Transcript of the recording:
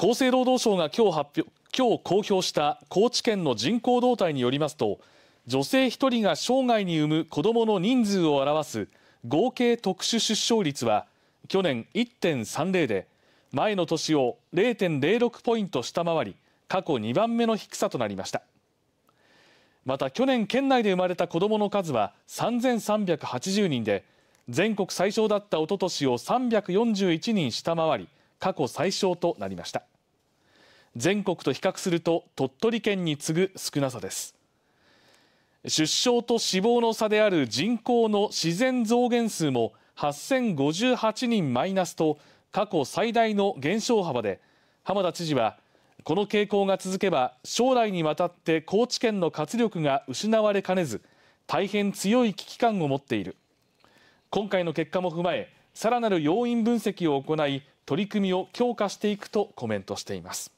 厚生労働省が今日発表今日公表した高知県の人口動態によりますと女性1人が生涯に産む子どもの人数を表す合計特殊出生率は去年1.30で前の年を0.06ポイント下回り過去2番目の低さとなりましたまた去年県内で生まれた子どもの数は3380人で全国最少だったおととしを341人下回り過去最少となりました全国と比較すると鳥取県に次ぐ少なさです出生と死亡の差である人口の自然増減数も8058人マイナスと過去最大の減少幅で浜田知事はこの傾向が続けば将来にわたって高知県の活力が失われかねず大変強い危機感を持っている今回の結果も踏まえさらなる要因分析を行い取り組みを強化していくとコメントしています。